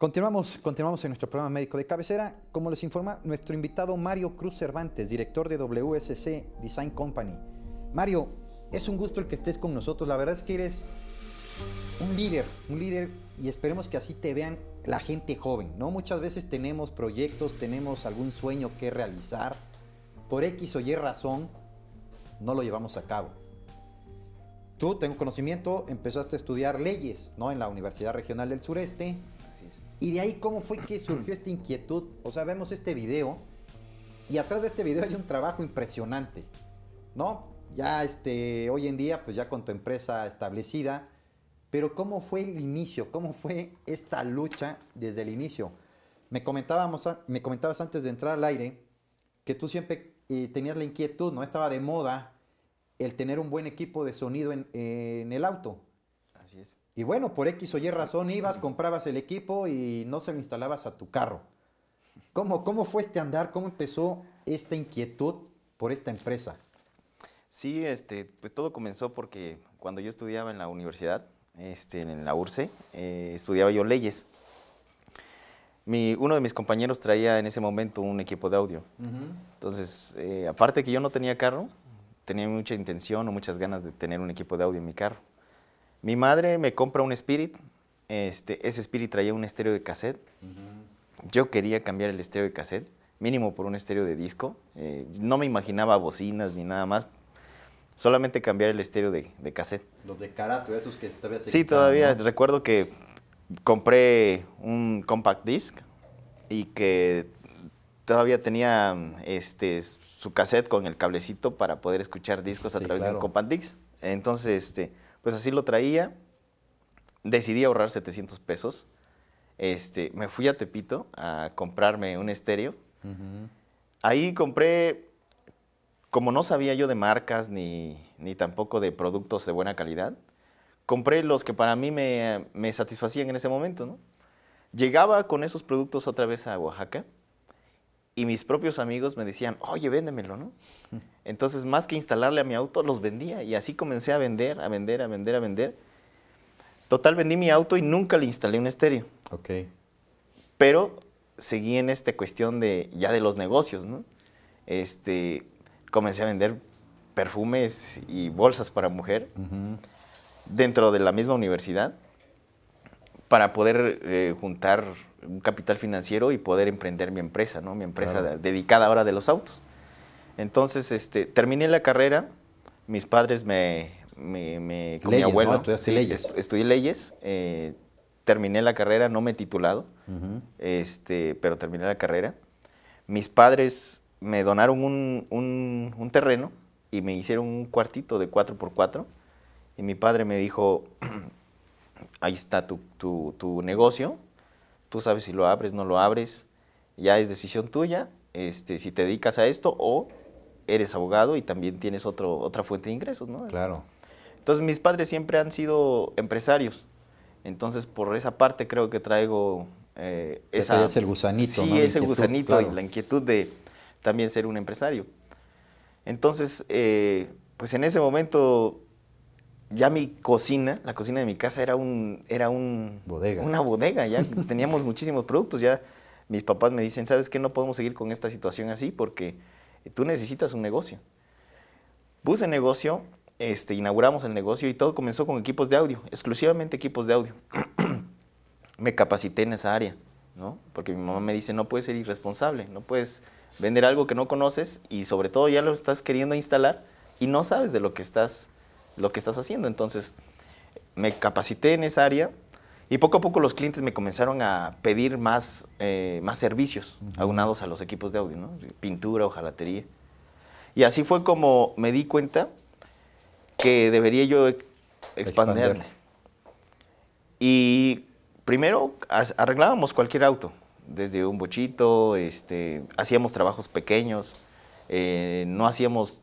Continuamos, continuamos en nuestro programa médico de cabecera. Como les informa nuestro invitado Mario Cruz Cervantes, director de WSC Design Company. Mario, es un gusto el que estés con nosotros. La verdad es que eres un líder, un líder y esperemos que así te vean la gente joven. No muchas veces tenemos proyectos, tenemos algún sueño que realizar. Por X o Y razón no lo llevamos a cabo. Tú tengo conocimiento, empezaste a estudiar leyes, ¿no? En la Universidad Regional del Sureste y de ahí, ¿cómo fue que surgió esta inquietud? O sea, vemos este video y atrás de este video hay un trabajo impresionante, ¿no? Ya este, hoy en día, pues ya con tu empresa establecida, pero ¿cómo fue el inicio? ¿Cómo fue esta lucha desde el inicio? Me, comentábamos, me comentabas antes de entrar al aire que tú siempre eh, tenías la inquietud, ¿no? Estaba de moda el tener un buen equipo de sonido en el auto. Así es. Y bueno, por X o Y razón ibas, comprabas el equipo y no se lo instalabas a tu carro. ¿Cómo, cómo fue este andar? ¿Cómo empezó esta inquietud por esta empresa? Sí, este, pues todo comenzó porque cuando yo estudiaba en la universidad, este, en la URCE, eh, estudiaba yo leyes. Mi, uno de mis compañeros traía en ese momento un equipo de audio. Entonces, eh, aparte que yo no tenía carro, tenía mucha intención o muchas ganas de tener un equipo de audio en mi carro. Mi madre me compra un Spirit, este, ese Spirit traía un estéreo de cassette. Yo quería cambiar el estéreo de cassette, mínimo por un estéreo de disco. Eh, no me imaginaba bocinas ni nada más. Solamente cambiar el estéreo de, de cassette. Los de esos que todavía se Sí, todavía. Recuerdo que compré un compact disc y que todavía tenía este, su cassette con el cablecito para poder escuchar discos a través de un compact disc. Entonces, este pues así lo traía. Decidí ahorrar 700 pesos. Este, me fui a Tepito a comprarme un estéreo. Ahí compré, como no sabía yo de marcas ni, ni, tampoco de productos de buena calidad, compré los que para mí me, me satisfacían en ese momento. Llegaba con esos productos otra vez a Oaxaca y mis propios amigos me decían, oye, véndemelo, ¿no? Entonces, más que instalarle a mi auto, los vendía y así comencé a vender, a vender, a vender, a vender. Total, vendí mi auto y nunca le instalé un estéreo. Ok. Pero seguí en esta cuestión de ya de los negocios, ¿no? Este, comencé a vender perfumes y bolsas para mujer dentro de la misma universidad para poder eh, juntar un capital financiero y poder emprender mi empresa, ¿no? Mi empresa dedicada ahora de los autos. Entonces, este, terminé la carrera, mis padres me... leyes, mi abuelo, leyes. estudié leyes, eh, terminé la carrera, no me he titulado, este, pero terminé la carrera. Mis padres me donaron un, un terreno y me hicieron un cuartito de 4x4 y mi padre me dijo, ahí está tu, negocio, tú sabes si lo abres, no lo abres, ya es decisión tuya, este, si te dedicas a esto o eres abogado y también tienes otro, otra fuente de ingresos, ¿no? Claro. Entonces mis padres siempre han sido empresarios, entonces por esa parte creo que traigo eh, esa... Es el gusanito, Sí, ese gusanito y la inquietud de también ser un empresario. Entonces, eh, pues en ese momento ya mi cocina, la cocina de mi casa era un, era un bodega. una bodega, ya teníamos muchísimos productos, ya mis papás me dicen, "¿Sabes qué? No podemos seguir con esta situación así porque tú necesitas un negocio." Puse negocio, este, inauguramos el negocio y todo comenzó con equipos de audio, exclusivamente equipos de audio. me capacité en esa área, ¿no? Porque mi mamá me dice, "No puedes ser irresponsable, no puedes vender algo que no conoces y sobre todo ya lo estás queriendo instalar y no sabes de lo que estás lo que estás haciendo. Entonces, me capacité en esa área y poco a poco los clientes me comenzaron a pedir más, eh, más servicios aunados a los equipos de audio, ¿no? pintura, ojalatería. Y así fue como me di cuenta que debería yo expandirme Y primero arreglábamos cualquier auto, desde un bochito, este, hacíamos trabajos pequeños, eh, no hacíamos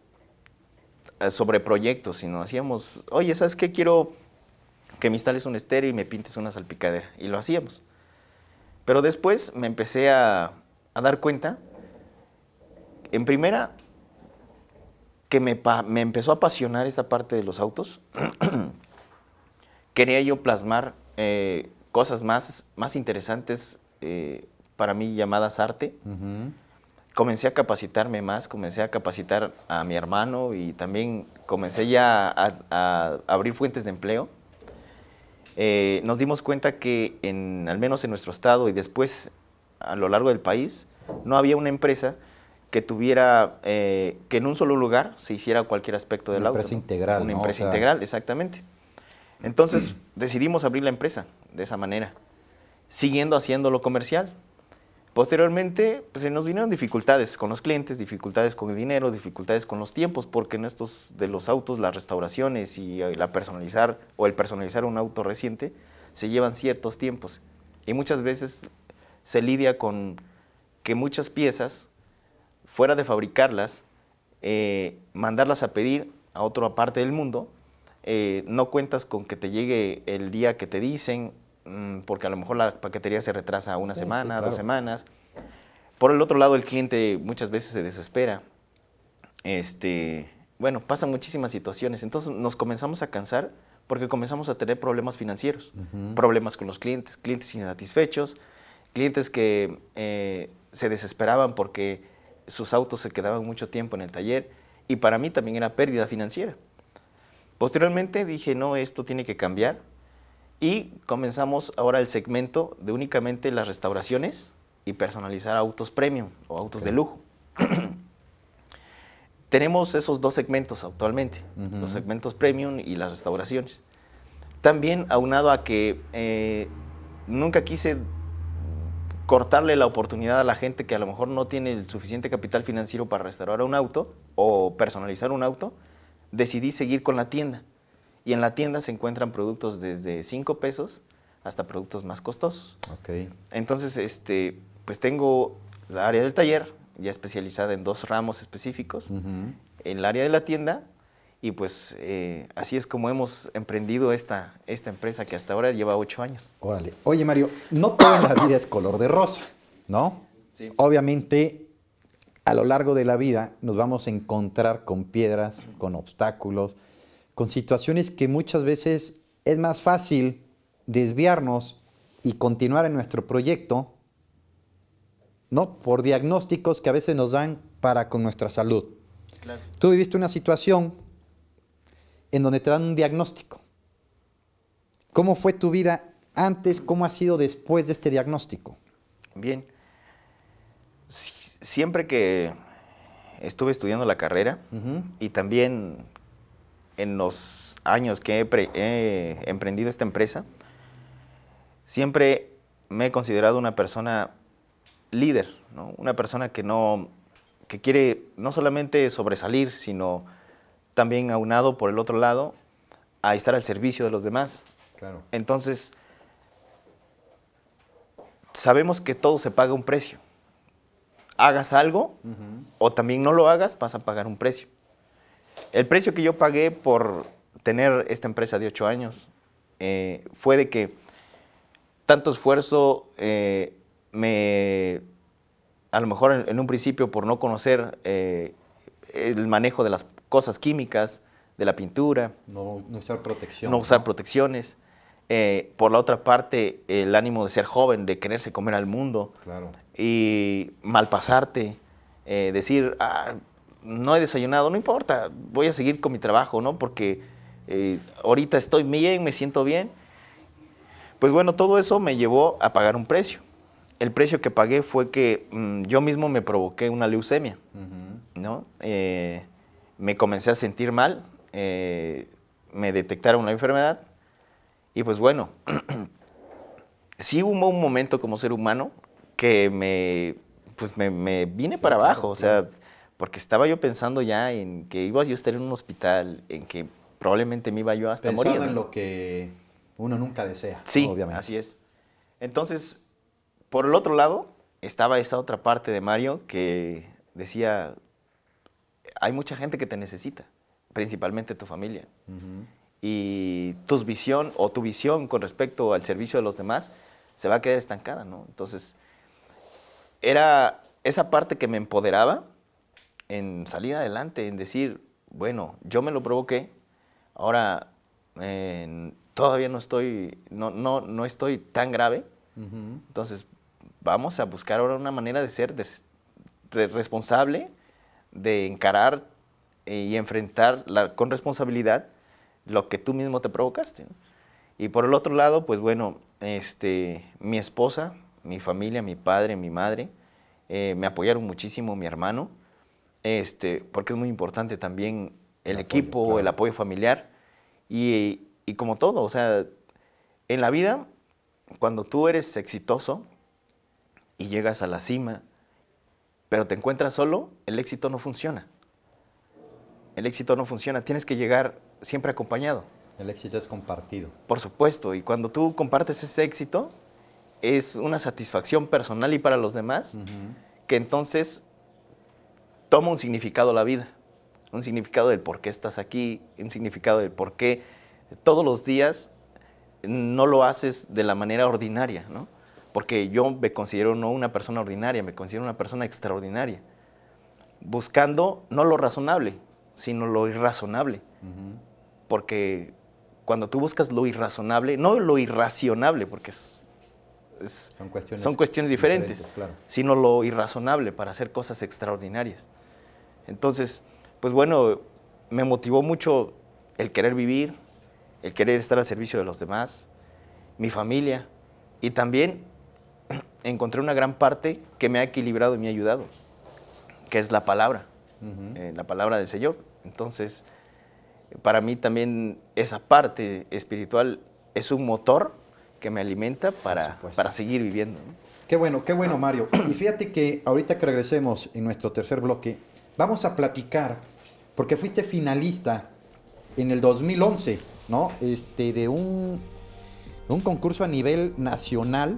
eh, sobre proyectos, sino hacíamos, oye, ¿sabes qué? Quiero que me instales un estéreo y me pintes una salpicadera. Y lo hacíamos. Pero después me empecé a, dar cuenta, en primera, que me, me, empezó a apasionar esta parte de los autos. Quería yo plasmar eh, cosas más, más interesantes, eh, para mí llamadas arte comencé a capacitarme más, comencé a capacitar a mi hermano y también comencé ya a, abrir fuentes de empleo. Eh, nos dimos cuenta que en, al menos en nuestro estado y después a lo largo del país no había una empresa que tuviera, eh, que en un solo lugar se hiciera cualquier aspecto del auto. Una empresa integral. Una empresa integral, exactamente. Entonces decidimos abrir la empresa de esa manera, siguiendo haciéndolo comercial, Posteriormente, pues, se nos vinieron dificultades con los clientes, dificultades con el dinero, dificultades con los tiempos, porque en estos de los autos, las restauraciones y eh, la personalizar o el personalizar un auto reciente se llevan ciertos tiempos. Y muchas veces se lidia con que muchas piezas, fuera de fabricarlas, eh, mandarlas a pedir a otra parte del mundo, eh, no cuentas con que te llegue el día que te dicen Mm, porque a lo mejor la paquetería se retrasa una semana, dos semanas. Por el otro lado, el cliente muchas veces se desespera. Este, bueno, pasan muchísimas situaciones. Entonces nos comenzamos a cansar porque comenzamos a tener problemas financieros, problemas con los clientes, clientes insatisfechos, clientes que eh, se desesperaban porque sus autos se quedaban mucho tiempo en el taller y para mí también era pérdida financiera. Posteriormente dije, no, esto tiene que cambiar y comenzamos ahora el segmento de únicamente las restauraciones y personalizar autos premium o autos de lujo. Tenemos esos dos segmentos actualmente, los segmentos premium y las restauraciones. También aunado a que eh, nunca quise cortarle la oportunidad a la gente que a lo mejor no tiene el suficiente capital financiero para restaurar un auto o personalizar un auto, decidí seguir con la tienda. Y en la tienda se encuentran productos desde 5 pesos hasta productos más costosos. Okay. Entonces, este, pues tengo la área del taller, ya especializada en dos ramos específicos, en el área de la tienda, y pues eh, así es como hemos emprendido esta, esta empresa que hasta ahora lleva 8 años. Órale. Oye, Mario, no toda la vida es color de rosa, ¿no? Sí. Obviamente, a lo largo de la vida nos vamos a encontrar con piedras, con obstáculos, con situaciones que muchas veces es más fácil desviarnos y continuar en nuestro proyecto, ¿no? Por diagnósticos que a veces nos dan para con nuestra salud. Tú viviste una situación en donde te dan un diagnóstico. ¿Cómo fue tu vida antes? ¿Cómo ha sido después de este diagnóstico? Bien. siempre que estuve estudiando la carrera y también en los años que he, eh, emprendido esta empresa, siempre me he considerado una persona líder, una persona que, no, quiere no solamente sobresalir, sino también aunado por el otro lado a estar al servicio de los demás. Entonces, sabemos que todo se paga un precio. Hagas algo o también no lo hagas, vas a pagar un precio. El precio que yo pagué por tener esta empresa de ocho años eh, fue de que tanto esfuerzo eh, me, a lo mejor en, un principio por no conocer eh, el manejo de las cosas químicas, de la pintura. No, usar protección. No, usar protecciones. por la otra parte, el ánimo de ser joven, de quererse comer al mundo. Claro. Y malpasarte, decir, ah, no he desayunado, no importa, voy a seguir con mi trabajo, ¿no? Porque eh, ahorita estoy bien, me siento bien. Pues bueno, todo eso me llevó a pagar un precio. El precio que pagué fue que mm, yo mismo me provoqué una leucemia, ¿no? Eh, me comencé a sentir mal, eh, me detectaron una enfermedad y pues bueno, sí hubo un momento como ser humano que me, pues me, vine para abajo, o sea porque estaba yo pensando ya en que iba yo a estar en un hospital, en que probablemente me iba yo hasta morir. en lo que uno nunca desea, sí, obviamente. así es. Entonces, por el otro lado, estaba esa otra parte de Mario que decía, hay mucha gente que te necesita, principalmente tu familia. Y tu visión o tu visión con respecto al servicio de los demás se va a quedar estancada, ¿no? Entonces, era esa parte que me empoderaba, en salir adelante, en decir, bueno, yo me lo provoqué, ahora eh, todavía no estoy, no, no, no estoy tan grave, entonces vamos a buscar ahora una manera de ser de responsable, de encarar eh, y enfrentar la, con responsabilidad lo que tú mismo te provocaste. Y por el otro lado, pues bueno, este, mi esposa, mi familia, mi padre, mi madre, eh, me apoyaron muchísimo, mi hermano, este, porque es muy importante también el, equipo, el apoyo familiar y, como todo, o sea, en la vida, cuando tú eres exitoso y llegas a la cima, pero te encuentras solo, el éxito no funciona. El éxito no funciona, tienes que llegar siempre acompañado. El éxito es compartido. Por supuesto, y cuando tú compartes ese éxito, es una satisfacción personal y para los demás, que entonces toma un significado a la vida, un significado del por qué estás aquí, un significado del por qué todos los días no lo haces de la manera ordinaria, ¿no? Porque yo me considero no una persona ordinaria, me considero una persona extraordinaria, buscando no lo razonable, sino lo irrazonable. Porque cuando tú buscas lo irrazonable, no lo irracionable, porque es son, cuestiones son, cuestiones diferentes, sino lo irrazonable para hacer cosas extraordinarias. Entonces, pues bueno, me motivó mucho el querer vivir, el querer estar al servicio de los demás, mi familia, y también encontré una gran parte que me ha equilibrado y me ha ayudado, que es la palabra, eh, la palabra del Señor. Entonces, para mí también esa parte espiritual es un motor que me alimenta para, para seguir viviendo. Qué bueno, qué bueno, Mario. Y fíjate que ahorita que regresemos en nuestro tercer bloque, vamos a platicar, porque fuiste finalista en el 2011, ¿no? Este, de un, un concurso a nivel nacional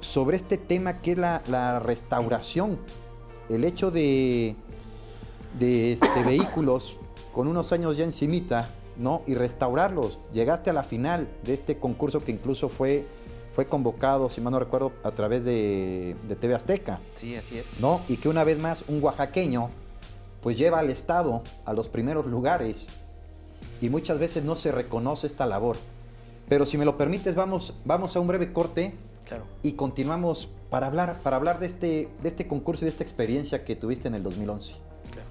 sobre este tema que es la, restauración, el hecho de, de este, vehículos con unos años ya encimita, ¿no? y restaurarlos. Llegaste a la final de este concurso que incluso fue, fue convocado, si mal no recuerdo, a través de, TV Azteca. Sí, así es. ¿no? Y que una vez más un oaxaqueño pues lleva al Estado a los primeros lugares y muchas veces no se reconoce esta labor. Pero si me lo permites, vamos, vamos a un breve corte y continuamos para hablar, para hablar de, este, de este concurso y de esta experiencia que tuviste en el 2011.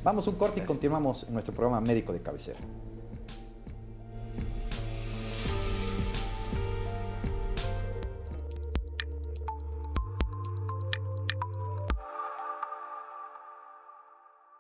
Vamos a un corte y continuamos en nuestro programa Médico de Cabecera.